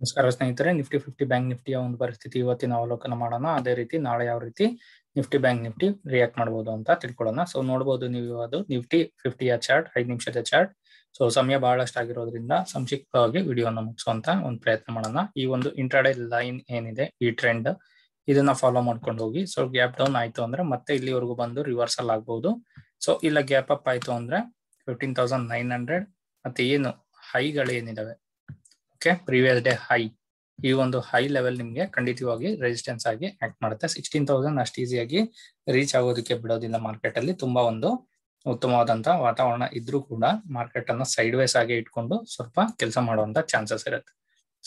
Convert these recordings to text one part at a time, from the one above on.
ನಮಸ್ಕಾರ ಸ್ನೇಹಿತರೆ Nifty fifty bank ನಿಫ್ಟಿಯ ಒಂದು ಪರಿಸ್ಥಿತಿ ಇವತ್ತಿನ ಅವಲೋಕನ ಮಾಡೋಣ ಅದೇ ರೀತಿ ನಾಳೆ ಯಾವ ರೀತಿ ನಿಫ್ಟಿ ಬ್ಯಾಂಕ್ ನಿಫ್ಟಿ ರಿಯಾಕ್ಟ್ ಮಾಡಬಹುದು ಅಂತ ತಿಳ್ಕೊಳ್ಳೋಣ ಸೊ ನೋಡಬಹುದು ನೀವು ಅದು ನಿಫ್ಟಿ ಫಿಫ್ಟಿಯ ಚಾರ್ಟ್ ಐದು ನಿಮಿಷದ ಚಾರ್ಟ್ ಸೊ ಸಮಯ ಬಹಳಷ್ಟು ಆಗಿರೋದ್ರಿಂದ ಸಂಕ್ಷಿಪ್ತವಾಗಿ ವಿಡಿಯೋನ ಮುಗಿಸುವಂತ ಒಂದು ಪ್ರಯತ್ನ ಮಾಡೋಣ ಈ ಒಂದು ಇಂಟ್ರಾಡೆ ಲೈನ್ ಏನಿದೆ ಈ ಟ್ರೆಂಡ್ ಇದನ್ನ ಫಾಲೋ ಮಾಡ್ಕೊಂಡು ಹೋಗಿ ಸೊ ಗ್ಯಾಪ್ ಡೌನ್ ಆಯ್ತು ಅಂದ್ರೆ ಮತ್ತೆ ಇಲ್ಲಿವರೆಗೂ ಬಂದು ರಿವರ್ಸಲ್ ಆಗ್ಬಹುದು ಸೊ ಇಲ್ಲ ಗ್ಯಾಪ್ ಅಪ್ ಆಯ್ತು ಅಂದ್ರೆ ಫಿಫ್ಟೀನ್ ತೌಸಂಡ್ ನೈನ್ ಹಂಡ್ರೆಡ್ ಮತ್ತೆ ಏನು ಹೈಗಳು ಏನಿದಾವೆ ಓಕೆ ಪ್ರೀವಿಯಸ್ ಡೇ ಹೈ ಈ ಒಂದು ಹೈ ಲೆವೆಲ್ ನಿಮಗೆ ಖಂಡಿತವಾಗಿ ರೆಸಿಸ್ಟೆನ್ಸ್ ಆಗಿ ಆಕ್ಟ್ ಮಾಡುತ್ತೆ ಸಿಕ್ಸ್ಟೀನ್ ತೌಸಂಡ್ ಅಷ್ಟು ಈಸಿಯಾಗಿ ರೀಚ್ ಆಗೋದಕ್ಕೆ ಬಿಡೋದಿಲ್ಲ ಮಾರ್ಕೆಟ್ ಅಲ್ಲಿ ತುಂಬಾ ಒಂದು ಉತ್ತಮವಾದಂತಹ ವಾತಾವರಣ ಇದ್ರೂ ಕೂಡ ಮಾರ್ಕೆಟ್ ಅನ್ನು ಸೈಡ್ ವೈಸ್ ಆಗಿ ಇಟ್ಕೊಂಡು ಸ್ವಲ್ಪ ಕೆಲಸ ಮಾಡುವಂತ ಚಾನ್ಸಸ್ ಇರುತ್ತೆ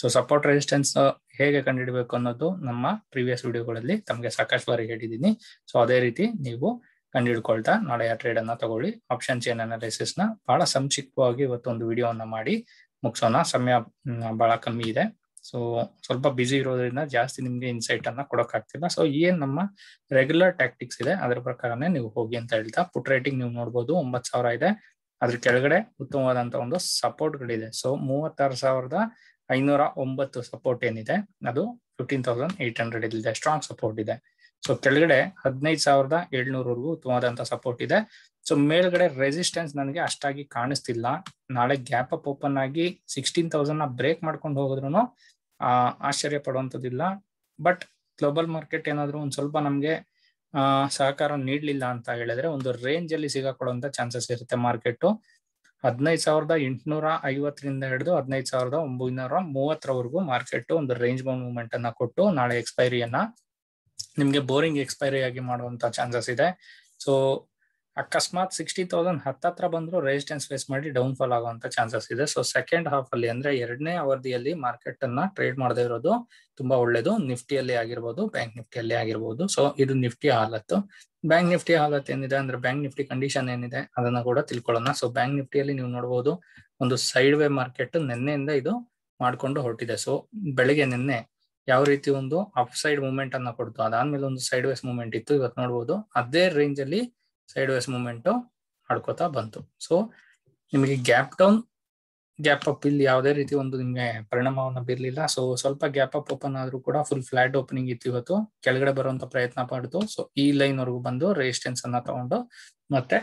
ಸೊ ಸಪೋರ್ಟ್ ರೆಸಿಸ್ಟೆನ್ಸ್ ಹೇಗೆ ಕಂಡುಹಿಡಬೇಕು ಅನ್ನೋದು ನಮ್ಮ ಪ್ರೀವಿಯಸ್ ವಿಡಿಯೋಗಳಲ್ಲಿ ತಮಗೆ ಸಾಕಷ್ಟು ಬಾರಿ ಹೇಳಿದ್ದೀನಿ ಸೊ ಅದೇ ರೀತಿ ನೀವು ಕಂಡುಹಿಡ್ಕೊಳ್ತಾ ಆ ಟ್ರೇಡ್ ಅನ್ನ ತಗೊಳ್ಳಿ ಆಪ್ಷನ್ ಚೇನ್ ಅನಾಲಿಸಿಸ್ ನ ಬಹಳ ಸಂಕ್ಷಿಪ್ತವಾಗಿ ಇವತ್ತು ಒಂದು ವಿಡಿಯೋವನ್ನ ಮಾಡಿ ಮುಗಿಸೋಣ ಸಮಯ ಬಹಳ ಕಮ್ಮಿ ಇದೆ ಸೊ ಸ್ವಲ್ಪ ಬ್ಯುಸಿ ಇರೋದ್ರಿಂದ ಜಾಸ್ತಿ ನಿಮ್ಗೆ ಇನ್ಸೈಟ್ ಅನ್ನ ಆಗ್ತಿಲ್ಲ ಸೊ ಏನ್ ನಮ್ಮ ರೆಗ್ಯುಲರ್ ಟ್ಯಾಕ್ಟಿಕ್ಸ್ ಇದೆ ಅದ್ರ ಪ್ರಕಾರನೇ ನೀವು ಹೋಗಿ ಅಂತ ಹೇಳ್ತಾ ಪುಟ್ ರೇಟಿಂಗ್ ನೀವು ನೋಡ್ಬೋದು ಒಂಬತ್ತು ಸಾವಿರ ಇದೆ ಅದ್ರ ಕೆಳಗಡೆ ಉತ್ತಮವಾದಂತ ಒಂದು ಸಪೋರ್ಟ್ ಗಳಿದೆ ಸೊ ಮೂವತ್ತಾರು ಸಾವಿರದ ಐನೂರ ಒಂಬತ್ತು ಸಪೋರ್ಟ್ ಏನಿದೆ ಅದು ಫಿಫ್ಟೀನ್ ತೌಸಂಡ್ ಏಟ್ ಹಂಡ್ರೆಡ್ ಇದೆ ಸ್ಟ್ರಾಂಗ್ ಸಪೋರ್ಟ್ ಇದೆ ಸೊ ಕೆಳಗಡೆ ಹದಿನೈದು ಸಾವಿರದ ಏಳ್ನೂರವರೆಗೂ ಉತ್ತಮವಾದಂತ ಸಪೋರ್ಟ್ ಇದೆ ಸೊ ಮೇಲ್ಗಡೆ ರೆಸಿಸ್ಟೆನ್ಸ್ ನನಗೆ ಅಷ್ಟಾಗಿ ಕಾಣಿಸ್ತಿಲ್ಲ ನಾಳೆ ಗ್ಯಾಪ್ ಅಪ್ ಓಪನ್ ಆಗಿ ಸಿಕ್ಸ್ಟೀನ್ ತೌಸಂಡ್ ನ ಬ್ರೇಕ್ ಮಾಡ್ಕೊಂಡು ಹೋಗಿದ್ರು ಆಶ್ಚರ್ಯ ಪಡುವಂಥದ್ದಿಲ್ಲ ಬಟ್ ಗ್ಲೋಬಲ್ ಮಾರ್ಕೆಟ್ ಏನಾದ್ರು ಒಂದ್ ಸ್ವಲ್ಪ ನಮ್ಗೆ ಸಹಕಾರ ನೀಡಲಿಲ್ಲ ಅಂತ ಹೇಳಿದ್ರೆ ಒಂದು ರೇಂಜ್ ಅಲ್ಲಿ ಕೊಡುವಂತ ಚಾನ್ಸಸ್ ಇರುತ್ತೆ ಮಾರ್ಕೆಟ್ ಹದಿನೈದು ಸಾವಿರದ ಎಂಟುನೂರ ಐವತ್ತರಿಂದ ಹಿಡಿದು ಹದಿನೈದು ಸಾವಿರದ ಒಂಬೈನೂರ ಮೂವತ್ತರವರೆಗೂ ಮಾರ್ಕೆಟ್ ಒಂದು ರೇಂಜ್ ಬೌಂಡ್ ಮೂವ್ಮೆಂಟ್ ಅನ್ನ ಕೊಟ್ಟು ನಾಳೆ ಎಕ್ಸ್ಪೈರಿಯನ್ನ ನಿಮಗೆ ಬೋರಿಂಗ್ ಎಕ್ಸ್ಪೈರಿ ಆಗಿ ಮಾಡುವಂತ ಚಾನ್ಸಸ್ ಇದೆ ಸೊ ಅಕಸ್ಮಾತ್ ಸಿಕ್ಸ್ಟಿ ತೌಸಂಡ್ ಹತ್ತತ್ರ ಬಂದರೂ ರೆಸಿಸ್ಟೆನ್ಸ್ ಫೇಸ್ ಮಾಡಿ ಡೌನ್ ಫಾಲ್ ಆಗುವಂತ ಚಾನ್ಸಸ್ ಇದೆ ಸೊ ಸೆಕೆಂಡ್ ಹಾಫ್ ಅಲ್ಲಿ ಅಂದ್ರೆ ಎರಡನೇ ಅವಧಿಯಲ್ಲಿ ಮಾರ್ಕೆಟ್ ಅನ್ನ ಟ್ರೇಡ್ ಮಾಡದೇ ಇರೋದು ತುಂಬಾ ಒಳ್ಳೇದು ನಿಫ್ಟಿಯಲ್ಲಿ ಆಗಿರ್ಬೋದು ಬ್ಯಾಂಕ್ ನಿಫ್ಟಿಯಲ್ಲಿ ಆಗಿರ್ಬೋದು ಸೊ ಇದು ನಿಫ್ಟಿ ಹಾಲತ್ತು ಬ್ಯಾಂಕ್ ನಿಫ್ಟಿ ಹಾಲತ್ ಏನಿದೆ ಅಂದ್ರೆ ಬ್ಯಾಂಕ್ ನಿಫ್ಟಿ ಕಂಡೀಷನ್ ಏನಿದೆ ಅದನ್ನ ಕೂಡ ತಿಳ್ಕೊಳ್ಳೋಣ ಸೊ ಬ್ಯಾಂಕ್ ನಿಫ್ಟಿಯಲ್ಲಿ ನೀವು ನೋಡಬಹುದು ಒಂದು ಸೈಡ್ ವೇ ಮಾರ್ಕೆಟ್ ನಿನ್ನೆಯಿಂದ ಇದು ಮಾಡ್ಕೊಂಡು ಹೊರಟಿದೆ ಸೊ ಬೆಳಿಗ್ಗೆ ನಿನ್ನೆ ಯಾವ ರೀತಿ ಒಂದು ಅಪ್ ಸೈಡ್ ಮೂವ್ಮೆಂಟ್ ಅನ್ನ ಕೊಡ್ತು ಅದಾದ್ಮೇಲೆ ಒಂದು ಸೈಡ್ ವೈಸ್ ಮೂವ್ಮೆಂಟ್ ಇತ್ತು ಇವತ್ತು ನೋಡ್ಬೋದು ಅದೇ ರೇಂಜ್ ಅಲ್ಲಿ ಸೈಡ್ ವೈಸ್ ಮೂವ್ಮೆಂಟ್ ಆಡ್ಕೋತಾ ಬಂತು ಸೊ ನಿಮಗೆ ಗ್ಯಾಪ್ ಡೌನ್ ಗ್ಯಾಪ್ ಅಪ್ ಇಲ್ಲಿ ಯಾವುದೇ ರೀತಿ ಒಂದು ನಿಮಗೆ ಪರಿಣಾಮವನ್ನು ಬೀರಲಿಲ್ಲ ಸೊ ಸ್ವಲ್ಪ ಗ್ಯಾಪ್ ಅಪ್ ಓಪನ್ ಆದರೂ ಕೂಡ ಫುಲ್ ಫ್ಲಾಟ್ ಓಪನಿಂಗ್ ಇತ್ತು ಇವತ್ತು ಕೆಳಗಡೆ ಬರುವಂತ ಪ್ರಯತ್ನ ಪಡ್ತು ಸೊ ಈ ಲೈನ್ ವರೆಗೂ ಬಂದು ರೆಸಿಸ್ಟೆನ್ಸ್ ಅನ್ನ ತಗೊಂಡು ಮತ್ತೆ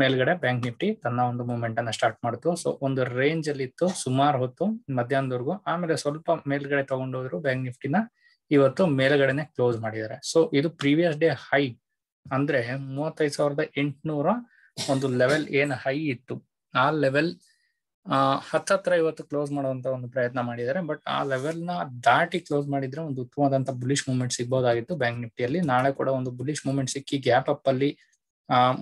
ಮೇಲ್ಗಡೆ ಬ್ಯಾಂಕ್ ನಿಫ್ಟಿ ತನ್ನ ಒಂದು ಮೂವ್ಮೆಂಟ್ ಅನ್ನ ಸ್ಟಾರ್ಟ್ ಮಾಡ್ತು ಸೊ ಒಂದು ರೇಂಜ್ ಅಲ್ಲಿ ಇತ್ತು ಸುಮಾರು ಹೊತ್ತು ಮಧ್ಯಾಹ್ನದವರೆಗೂ ಆಮೇಲೆ ಸ್ವಲ್ಪ ಮೇಲ್ಗಡೆ ತಗೊಂಡೋದ್ರು ಬ್ಯಾಂಕ್ ನಿಫ್ಟಿನ ಇವತ್ತು ಮೇಲ್ಗಡೆನೆ ಕ್ಲೋಸ್ ಮಾಡಿದ್ದಾರೆ ಸೊ ಇದು ಪ್ರೀವಿಯಸ್ ಡೇ ಹೈ ಅಂದ್ರೆ ಮೂವತ್ತೈದು ಸಾವಿರದ ಎಂಟುನೂರ ಒಂದು ಲೆವೆಲ್ ಏನ್ ಹೈ ಇತ್ತು ಆ ಲೆವೆಲ್ ಹತ್ತತ್ರ ಇವತ್ತು ಕ್ಲೋಸ್ ಮಾಡುವಂತ ಒಂದು ಪ್ರಯತ್ನ ಮಾಡಿದ್ದಾರೆ ಬಟ್ ಆ ಲೆವೆಲ್ ನ ದಾಟಿ ಕ್ಲೋಸ್ ಮಾಡಿದ್ರೆ ಒಂದು ಉತ್ತಮವಾದಂತ ಬುಲಿಶ್ ಮೂಮೆಂಟ್ ಸಿಗ್ಬೋದಾಗಿತ್ತು ಬ್ಯಾಂಕ್ ನಿಫ್ಟಿಯಲ್ಲಿ ನಾಳೆ ಕೂಡ ಒಂದು ಬುಲಿಶ್ ಮೂಮೆಂಟ್ ಸಿಕ್ಕಿ ಗ್ಯಾಪ್ ಅಪ್ ಅಲ್ಲಿ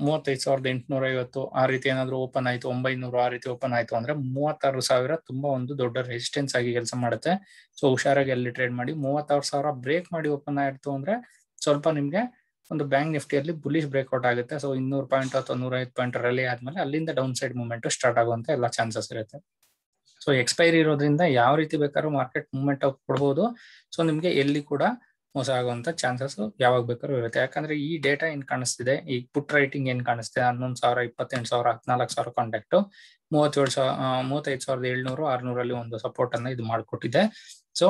ಮೂವತ್ತೈದು ಸಾವಿರದ ಎಂಟುನೂರ ಐವತ್ತು ಆ ರೀತಿ ಏನಾದ್ರು ಓಪನ್ ಆಯ್ತು ಒಂಬೈನೂರು ಆ ರೀತಿ ಓಪನ್ ಆಯ್ತು ಅಂದ್ರೆ ಮೂವತ್ತಾರು ಸಾವಿರ ತುಂಬಾ ಒಂದು ದೊಡ್ಡ ರೆಸಿಸ್ಟೆನ್ಸ್ ಆಗಿ ಕೆಲಸ ಮಾಡುತ್ತೆ ಸೊ ಹುಷಾರಾಗಿ ಅಲ್ಲಿ ಟ್ರೇಡ್ ಮಾಡಿ ಮೂವತ್ತಾರು ಸಾವಿರ ಬ್ರೇಕ್ ಮಾಡಿ ಓಪನ್ ಆಯ್ತು ಅಂದ್ರೆ ಸ್ವಲ್ಪ ನಿಮ್ಗೆ ಒಂದು ಬ್ಯಾಂಕ್ ಅಲ್ಲಿ ಬುಲಿಶ್ ಬ್ರೇಕ್ಔಟ್ ಆಗುತ್ತೆ ಸೊ ಇನ್ನೂರು ಪಾಯಿಂಟ್ ಅಥವಾ ನೂರ ಐದು ಪಾಯಿಂಟ್ ರಲ್ಲಿ ಆದ್ಮೇಲೆ ಅಲ್ಲಿಂದ ಡೌನ್ ಸೈಡ್ ಮೂವ್ಮೆಂಟ್ ಸ್ಟಾರ್ಟ್ ಆಗುವಂತ ಎಲ್ಲ ಚಾನ್ಸಸ್ ಇರುತ್ತೆ ಸೊ ಎಕ್ಸ್ಪೈರಿ ಇರೋದ್ರಿಂದ ಯಾವ ರೀತಿ ಬೇಕಾದ್ರೂ ಮಾರ್ಕೆಟ್ ಮೂವ್ಮೆಂಟ್ ಕೊಡ್ಬೋದು ಸೊ ನಿಮ್ಗೆ ಎಲ್ಲಿ ಕೂಡ ಮೋಸ ಆಗುವಂತ ಚಾನ್ಸಸ್ ಯಾವಾಗ ಬೇಕಾದ್ರೂ ಇರುತ್ತೆ ಯಾಕಂದ್ರೆ ಈ ಡೇಟಾ ಏನ್ ಕಾಣಿಸ್ತಿದೆ ಈ ಪುಟ್ ರೈಟಿಂಗ್ ಏನ್ ಕಾಣಿಸ್ತಿದೆ ಹನ್ನೊಂದು ಸಾವಿರ ಇಪ್ಪತ್ತೆಂಟು ಸಾವಿರ ಹದಿನಾಲ್ಕು ಸಾವಿರ ಕಾಂಟ್ಯಾಕ್ಟ್ ಮೂವತ್ತೇಳು ಸಾವಿರ ಮೂವತ್ತೈದು ಸಾವಿರದ ಏಳ್ನೂರು ಆರ್ನೂರಲ್ಲಿ ಒಂದು ಸಪೋರ್ಟ್ ಅನ್ನ ಇದು ಮಾಡಿಕೊಟ್ಟಿದೆ ಸೊ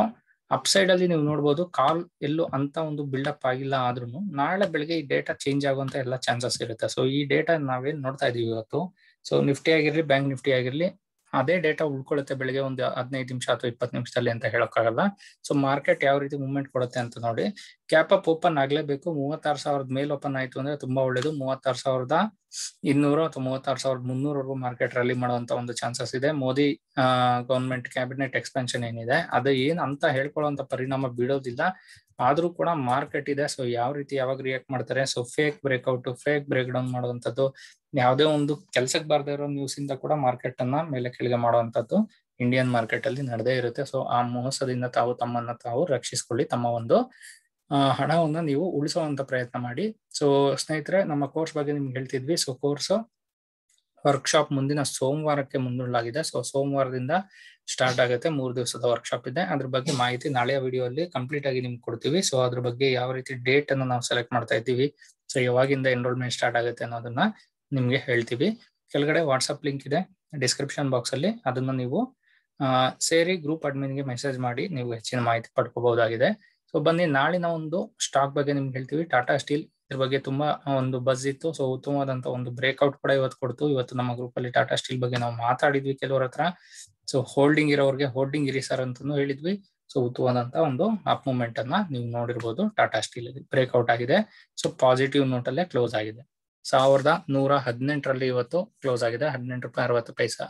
ಅಪ್ಸೈಡ್ ಅಲ್ಲಿ ನೀವು ನೋಡಬಹುದು ಕಾಲ್ ಎಲ್ಲೂ ಅಂತ ಒಂದು ಅಪ್ ಆಗಿಲ್ಲ ಆದ್ರೂ ನಾಳೆ ಬೆಳಿಗ್ಗೆ ಈ ಡೇಟಾ ಚೇಂಜ್ ಆಗುವಂತ ಎಲ್ಲ ಚಾನ್ಸಸ್ ಇರುತ್ತೆ ಸೊ ಈ ಡೇಟಾ ನಾವೇನ್ ನೋಡ್ತಾ ಇದೀವಿ ಇವತ್ತು ಸೊ ನಿಫ್ಟಿ ಆಗಿರ್ಲಿ ಬ್ಯಾಂಕ್ ನಿಫ್ಟಿ ಆಗಿರ್ಲಿ ಅದೇ ಡೇಟಾ ಉಳ್ಕೊಳ್ಳುತ್ತೆ ಬೆಳಿಗ್ಗೆ ಒಂದು ಹದಿನೈದು ನಿಮಿಷ ಅಥವಾ ಇಪ್ಪತ್ತು ನಿಮಿಷದಲ್ಲಿ ಅಂತ ಹೇಳೋಕ್ಕಾಗಲ್ಲ ಸೊ ಮಾರ್ಕೆಟ್ ಯಾವ ರೀತಿ ಮೂವ್ಮೆಂಟ್ ಕೊಡುತ್ತೆ ಅಂತ ನೋಡಿ ಕ್ಯಾಪ್ ಅಪ್ ಓಪನ್ ಆಗ್ಲೇಬೇಕು ಮೂವತ್ತಾರು ಸಾವಿರದ ಮೇಲೆ ಓಪನ್ ಆಯ್ತು ಅಂದ್ರೆ ತುಂಬಾ ಒಳ್ಳೇದು ಮೂವತ್ತಾರು ಸಾವಿರದ ಇನ್ನೂರು ಅಥವಾ ಮೂವತ್ತಾರು ಸಾವಿರದ ಮುನ್ನೂರವರೆಗೂ ಮಾರ್ಕೆಟ್ ರಲ್ಲಿ ಮಾಡುವಂತ ಒಂದು ಚಾನ್ಸಸ್ ಇದೆ ಮೋದಿ ಗವರ್ಮೆಂಟ್ ಕ್ಯಾಬಿನೆಟ್ ಎಕ್ಸ್ಪೆನ್ಷನ್ ಏನಿದೆ ಅದು ಏನ್ ಅಂತ ಹೇಳ್ಕೊಳ್ಳುವಂತ ಪರಿಣಾಮ ಬೀಳೋದಿಲ್ಲ ಆದ್ರೂ ಕೂಡ ಮಾರ್ಕೆಟ್ ಇದೆ ಸೊ ಯಾವ ರೀತಿ ಯಾವಾಗ ರಿಯಾಕ್ಟ್ ಮಾಡ್ತಾರೆ so fake breakout fake break down ಮಾಡುವಂತದ್ದು ಯಾವುದೇ ಒಂದು ಕೆಲ್ಸಕ್ಕೆ ಬಾರ್ದೇ ಇರೋ ನ್ಯೂಸ್ ಇಂದ ಕೂಡ ಮಾರ್ಕೆಟ್ ಅನ್ನ ಮೇಲೆ ಕೆಳಗೆ ಮಾಡುವಂತದ್ದು ಇಂಡಿಯನ್ ಮಾರ್ಕೆಟ್ ಅಲ್ಲಿ ನಡೆದೇ ಇರುತ್ತೆ ಸೊ ಆ ಮೋಸದಿಂದ ತಾವು ತಮ್ಮನ್ನ ತಾವು ರಕ್ಷಿಸಿಕೊಳ್ಳಿ ತಮ್ಮ ಒಂದು ಹಣವನ್ನು ನೀವು ಉಳಿಸುವಂತ ಪ್ರಯತ್ನ ಮಾಡಿ ಸೊ ಸ್ನೇಹಿತರೆ ನಮ್ಮ ಕೋರ್ಸ್ ಬಗ್ಗೆ ನಿಮ್ಗೆ ಹೇಳ್ತಿದ್ವಿ ಸೊ ಕೋರ್ಸ್ ವರ್ಕ್ಶಾಪ್ ಮುಂದಿನ ಸೋಮವಾರಕ್ಕೆ ಮುಂದೂಡಲಾಗಿದೆ ಸೊ ಸೋಮವಾರದಿಂದ ಸ್ಟಾರ್ಟ್ ಆಗುತ್ತೆ ಮೂರು ದಿವಸದ ವರ್ಕ್ಶಾಪ್ ಇದೆ ಅದ್ರ ಬಗ್ಗೆ ಮಾಹಿತಿ ನಾಳೆ ವಿಡಿಯೋ ಅಲ್ಲಿ ಕಂಪ್ಲೀಟ್ ಆಗಿ ನಿಮ್ಗೆ ಕೊಡ್ತೀವಿ ಸೊ ಅದ್ರ ಬಗ್ಗೆ ಯಾವ ರೀತಿ ಡೇಟ್ ಅನ್ನು ನಾವು ಸೆಲೆಕ್ಟ್ ಮಾಡ್ತಾ ಇದ್ದೀವಿ ಸೊ ಯಾವಾಗಿಂದ ಎನ್ರೋಲ್ಮೆಂಟ್ ಸ್ಟಾರ್ಟ್ ಆಗುತ್ತೆ ಅನ್ನೋದನ್ನ ನಿಮ್ಗೆ ಹೇಳ್ತೀವಿ ಕೆಳಗಡೆ ವಾಟ್ಸಪ್ ಲಿಂಕ್ ಇದೆ ಡಿಸ್ಕ್ರಿಪ್ಷನ್ ಬಾಕ್ಸ್ ಅಲ್ಲಿ ಅದನ್ನ ನೀವು ಸೇರಿ ಗ್ರೂಪ್ ಅಡ್ಮಿನ್ಗೆ ಮೆಸೇಜ್ ಮಾಡಿ ನೀವು ಹೆಚ್ಚಿನ ಮಾಹಿತಿ ಪಡ್ಕೋಬಹುದಾಗಿದೆ ಸೊ ಬನ್ನಿ ನಾಳಿನ ಒಂದು ಸ್ಟಾಕ್ ಬಗ್ಗೆ ನಿಮ್ಗೆ ಹೇಳ್ತೀವಿ ಟಾಟಾ ಸ್ಟೀಲ್ ಇದ್ರ ಬಗ್ಗೆ ತುಂಬಾ ಒಂದು ಬಸ್ ಇತ್ತು ಸೊ ಉತ್ತಮವಾದಂತ ಒಂದು ಬ್ರೇಕ್ಔಟ್ ಕೂಡ ಇವತ್ತು ಕೊಡ್ತು ಇವತ್ತು ನಮ್ಮ ಗ್ರೂಪ್ ಅಲ್ಲಿ ಟಾಟಾ ಸ್ಟೀಲ್ ಬಗ್ಗೆ ನಾವು ಮಾತಾಡಿದ್ವಿ ಕೆಲವರ ಹತ್ರ ಸೊ ಹೋಲ್ಡಿಂಗ್ ಇರೋರಿಗೆ ಹೋಲ್ಡಿಂಗ್ ಇರಿ ಸರ್ ಅಂತಾನು ಹೇಳಿದ್ವಿ ಸೊ ಉತ್ತಮವಾದಂತ ಒಂದು ಅಪ್ ಮೂಮೆಂಟ್ ಅನ್ನ ನೀವು ನೋಡಿರ್ಬೋದು ಟಾಟಾ ಸ್ಟೀಲ್ ಬ್ರೇಕ್ಔಟ್ ಆಗಿದೆ ಸೊ ಪಾಸಿಟಿವ್ ನೋಟ್ ಅಲ್ಲೇ ಕ್ಲೋಸ್ ಆಗಿದೆ ಸಾವಿರದ ನೂರ ಹದಿನೆಂಟರಲ್ಲಿ ಇವತ್ತು ಕ್ಲೋಸ್ ಆಗಿದೆ ಹದಿನೆಂಟು ರೂಪಾಯಿ ಅರವತ್ತು ಪೈಸಾ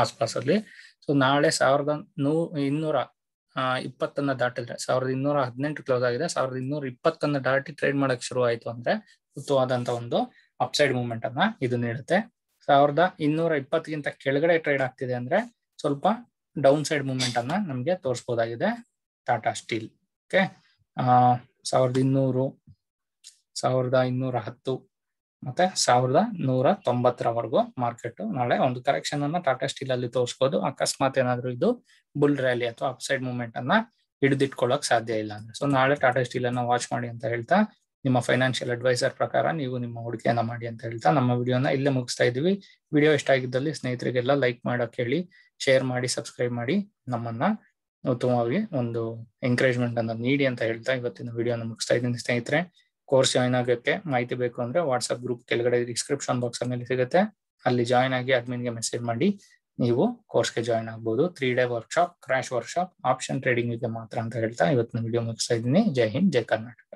ಆಸ್ಪಾಸಲ್ಲಿ ಸೊ ನಾಳೆ ಸಾವಿರದ ನೂ ಇನ್ನೂರ ಇಪ್ಪತ್ತನ್ನ ದಾಟಿದ್ರೆ ಸಾವಿರದ ಇನ್ನೂರ ಹದಿನೆಂಟು ಕ್ಲೋಸ್ ಆಗಿದೆ ಸಾವಿರದ ಇನ್ನೂರ ಇಪ್ಪತ್ತನ್ನ ದಾಟಿ ಟ್ರೇಡ್ ಮಾಡಕ್ ಶುರು ಆಯ್ತು ಅಂದ್ರೆ ಉತ್ತಮವಾದಂತ ಒಂದು ಅಪ್ಸೈಡ್ ಮೂವ್ಮೆಂಟ್ ಅನ್ನ ಇದು ನೀಡುತ್ತೆ ಸಾವಿರದ ಇನ್ನೂರ ಇಪ್ಪತ್ತಿಗಿಂತ ಕೆಳಗಡೆ ಟ್ರೇಡ್ ಆಗ್ತಿದೆ ಅಂದ್ರೆ ಸ್ವಲ್ಪ ಡೌನ್ ಸೈಡ್ ಮೂವ್ಮೆಂಟ್ ಅನ್ನ ನಮ್ಗೆ ತೋರಿಸಬಹುದಾಗಿದೆ ಟಾಟಾ ಸ್ಟೀಲ್ ಓಕೆ ಸಾವಿರದ ಇನ್ನೂರು ಸಾವಿರದ ಇನ್ನೂರ ಹತ್ತು ಮತ್ತೆ ಸಾವಿರದ ನೂರ ತೊಂಬತ್ತರವರೆಗೂ ಮಾರ್ಕೆಟ್ ನಾಳೆ ಒಂದು ಕರೆಕ್ಷನ್ ಅನ್ನ ಟಾಟಾ ಸ್ಟೀಲ್ ಅಲ್ಲಿ ತೋರಿಸಬಹುದು ಅಕಸ್ಮಾತ್ ಏನಾದ್ರು ಇದು ಬುಲ್ ರ್ಯಾಲಿ ಅಥವಾ ಅಪ್ಸೈಡ್ ಮೂವ್ಮೆಂಟ್ ಅನ್ನ ಹಿಡಿದಿಟ್ಕೊಳ್ಳಕ್ ಸಾಧ್ಯ ಇಲ್ಲ ಅಂದ್ರೆ ಸೊ ನಾಳೆ ಟಾಟಾ ಸ್ಟೀಲ್ ಅನ್ನ ವಾಚ್ ಮಾಡಿ ಅಂತ ಹೇಳ್ತಾ ನಿಮ್ಮ ಫೈನಾನ್ಷಿಯಲ್ ಅಡ್ವೈಸರ್ ಪ್ರಕಾರ ನೀವು ನಿಮ್ಮ ಹೂಡಿಕೆಯನ್ನ ಮಾಡಿ ಅಂತ ಹೇಳ್ತಾ ನಮ್ಮ ವಿಡಿಯೋನ ಇಲ್ಲೇ ಮುಗಿಸ್ತಾ ಇದೀವಿ ವಿಡಿಯೋ ಇಷ್ಟ ಆಗಿದ್ದಲ್ಲಿ ಸ್ನೇಹಿತರಿಗೆಲ್ಲ ಲೈಕ್ ಮಾಡಕ್ ಹೇಳಿ ಶೇರ್ ಮಾಡಿ ಸಬ್ಸ್ಕ್ರೈಬ್ ಮಾಡಿ ನಮ್ಮನ್ನ ಉತ್ತಮವಾಗಿ ಒಂದು ಎಂಕರೇಜ್ಮೆಂಟ್ ಅನ್ನ ನೀಡಿ ಅಂತ ಹೇಳ್ತಾ ಇವತ್ತಿನ ವಿಡಿಯೋನ ಮುಗಿಸ್ತಾ ಇದ್ದೀನಿ ಸ್ನೇಹಿತರೆ ಕೋರ್ಸ್ ಜಾಯ್ನ್ ಆಗೋಕ್ಕೆ ಮಾಹಿತಿ ಬೇಕು ಅಂದ್ರೆ ವಾಟ್ಸ್ಆಪ್ ಗ್ರೂಪ್ ಕೆಳಗಡೆ ಡಿಸ್ಕ್ರಿಪ್ಷನ್ ಬಾಕ್ಸ್ ಅಲ್ಲಿ ಸಿಗುತ್ತೆ ಅಲ್ಲಿ ಜಾಯ್ನ್ ಆಗಿ ಅಡ್ಮಿನ್ಗೆ ಮೆಸೇಜ್ ಮಾಡಿ ನೀವು ಕೋರ್ಸ್ಗೆ ಜಾಯ್ನ್ ಆಗ್ಬೋದು three day workshop crash workshop option trading ಗೆ ಮಾತ್ರ ಅಂತ ಹೇಳ್ತಾ ಇವತ್ತಿನ ವಿಡಿಯೋ ಮುಗಿಸ್ತಾ ಇದ್ದೀನಿ ಜೈ ಹಿಂದ್ ಜೈ ಕರ್ನಾಟಕ